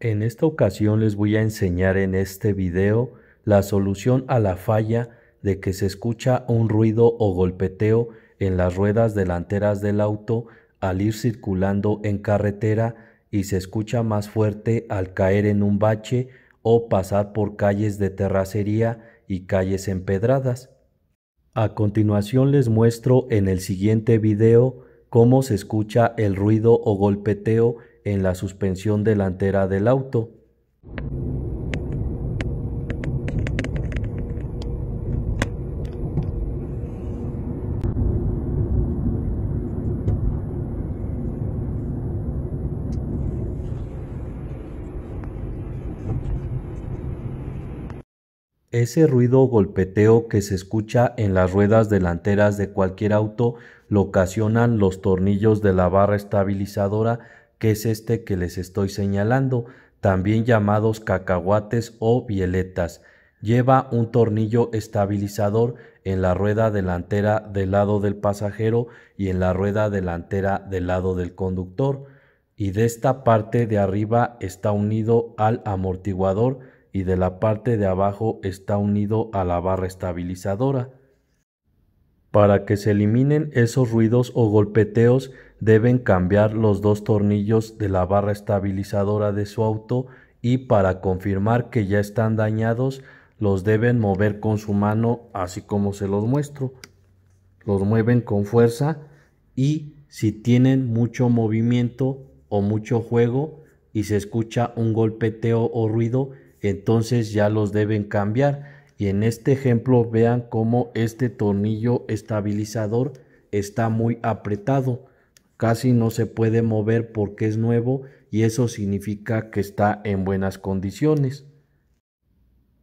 En esta ocasión les voy a enseñar en este video la solución a la falla de que se escucha un ruido o golpeteo en las ruedas delanteras del auto al ir circulando en carretera y se escucha más fuerte al caer en un bache o pasar por calles de terracería y calles empedradas. A continuación les muestro en el siguiente video cómo se escucha el ruido o golpeteo en la suspensión delantera del auto. Ese ruido golpeteo que se escucha en las ruedas delanteras de cualquier auto lo ocasionan los tornillos de la barra estabilizadora que es este que les estoy señalando, también llamados cacahuates o violetas. Lleva un tornillo estabilizador en la rueda delantera del lado del pasajero y en la rueda delantera del lado del conductor, y de esta parte de arriba está unido al amortiguador y de la parte de abajo está unido a la barra estabilizadora. Para que se eliminen esos ruidos o golpeteos deben cambiar los dos tornillos de la barra estabilizadora de su auto y para confirmar que ya están dañados los deben mover con su mano así como se los muestro. Los mueven con fuerza y si tienen mucho movimiento o mucho juego y se escucha un golpeteo o ruido entonces ya los deben cambiar y en este ejemplo vean cómo este tornillo estabilizador está muy apretado. Casi no se puede mover porque es nuevo y eso significa que está en buenas condiciones.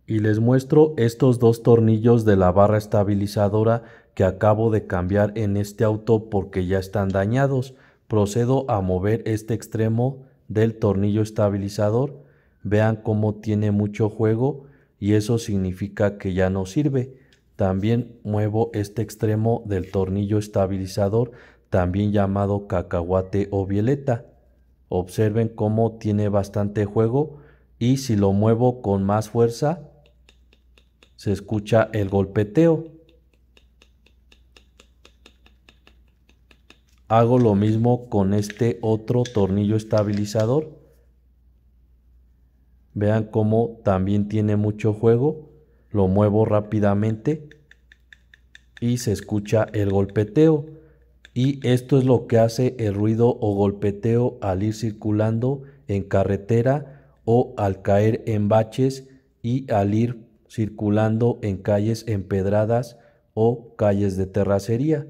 Y les muestro estos dos tornillos de la barra estabilizadora que acabo de cambiar en este auto porque ya están dañados. Procedo a mover este extremo del tornillo estabilizador. Vean cómo tiene mucho juego y eso significa que ya no sirve. También muevo este extremo del tornillo estabilizador, también llamado cacahuate o violeta. Observen cómo tiene bastante juego y si lo muevo con más fuerza, se escucha el golpeteo. Hago lo mismo con este otro tornillo estabilizador. Vean cómo también tiene mucho juego. Lo muevo rápidamente y se escucha el golpeteo. Y esto es lo que hace el ruido o golpeteo al ir circulando en carretera o al caer en baches y al ir circulando en calles empedradas o calles de terracería.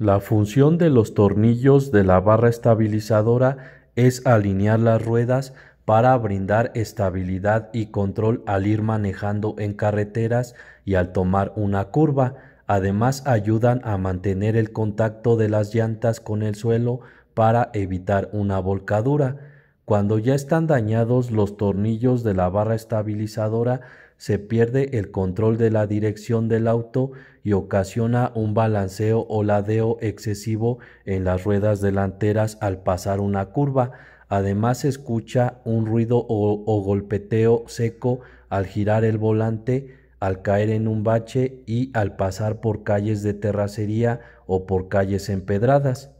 La función de los tornillos de la barra estabilizadora es alinear las ruedas para brindar estabilidad y control al ir manejando en carreteras y al tomar una curva. Además ayudan a mantener el contacto de las llantas con el suelo para evitar una volcadura. Cuando ya están dañados los tornillos de la barra estabilizadora, se pierde el control de la dirección del auto y ocasiona un balanceo o ladeo excesivo en las ruedas delanteras al pasar una curva. Además se escucha un ruido o, o golpeteo seco al girar el volante, al caer en un bache y al pasar por calles de terracería o por calles empedradas.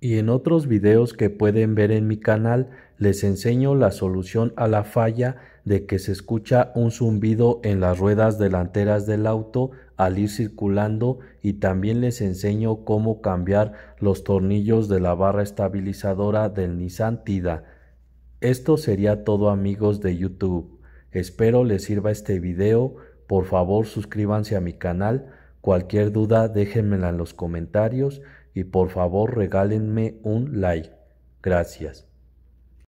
Y en otros videos que pueden ver en mi canal les enseño la solución a la falla de que se escucha un zumbido en las ruedas delanteras del auto al ir circulando y también les enseño cómo cambiar los tornillos de la barra estabilizadora del Nissan Tida. Esto sería todo amigos de YouTube. Espero les sirva este video. Por favor suscríbanse a mi canal. Cualquier duda déjenmela en los comentarios y por favor regálenme un like. Gracias.